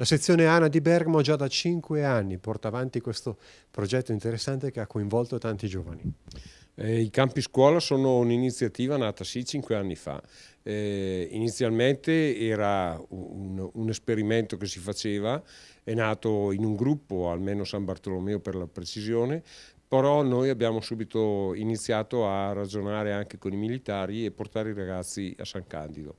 La sezione ANA di Bergamo già da cinque anni porta avanti questo progetto interessante che ha coinvolto tanti giovani. Eh, I campi scuola sono un'iniziativa nata sì cinque anni fa. Eh, inizialmente era un, un, esperimento che si faceva, è nato in un gruppo, almeno San Bartolomeo per la precisione, però noi abbiamo subito iniziato a ragionare anche con i militari e portare i ragazzi a San Candido.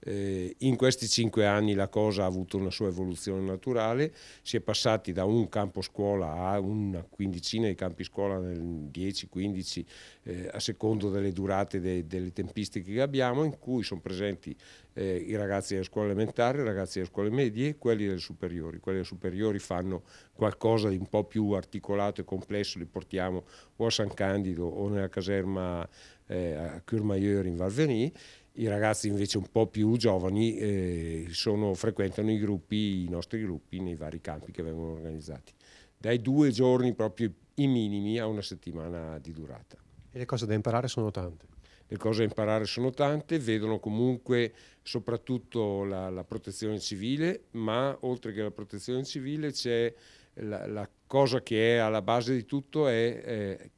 Eh, in questi cinque anni la cosa ha avuto una sua evoluzione naturale, si è passati da un campo scuola a una quindicina di campi scuola, nel 10-15, eh, a secondo delle durate de, delle tempistiche che abbiamo, in cui sono presenti eh, i ragazzi delle scuole elementari, i ragazzi delle scuole medie e quelli delle superiori. Quelli delle superiori fanno qualcosa di un po' più articolato e complesso, li portiamo o a San Candido o nella caserma eh, a Courmayeur in Valvenie. I ragazzi invece un po' più giovani eh, sono, frequentano i, gruppi, i nostri gruppi nei vari campi che vengono organizzati. Dai due giorni proprio i minimi a una settimana di durata. E le cose da imparare sono tante. Le cose da imparare sono tante, vedono comunque soprattutto la, la protezione civile, ma oltre che la protezione civile c'è la, la, cosa che è alla base di tutto è eh,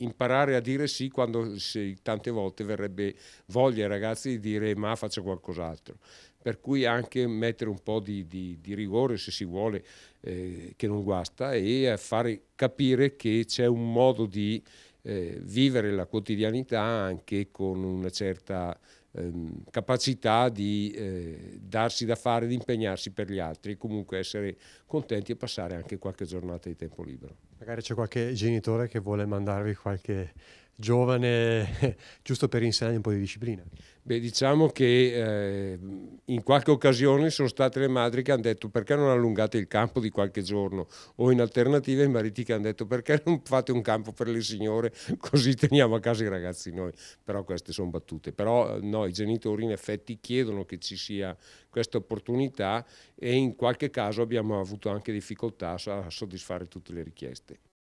imparare a dire sì quando sì, tante volte verrebbe voglia ai ragazzi di dire ma faccio qualcos'altro. Per cui anche mettere un po' di, di, di rigore, se si vuole, eh, che non guasta, e fare capire che c'è un modo di eh, vivere la quotidianità anche con una certa ehm, capacità di eh, darsi da fare, di impegnarsi per gli altri e comunque essere contenti e passare anche qualche giornata di tempo libero. Magari c'è qualche genitore che vuole mandarvi qualche giovane, giusto per insegnare un po' di disciplina? Beh, diciamo che eh, in qualche occasione sono state le madri che hanno detto perché non allungate il campo di qualche giorno o in alternativa i mariti che hanno detto perché non fate un campo per le signore così teniamo a casa i ragazzi noi. Però queste sono battute. Però eh, no, i genitori in effetti chiedono che ci sia questa opportunità e in qualche caso abbiamo avuto anche difficoltà a soddisfare tutte le richieste.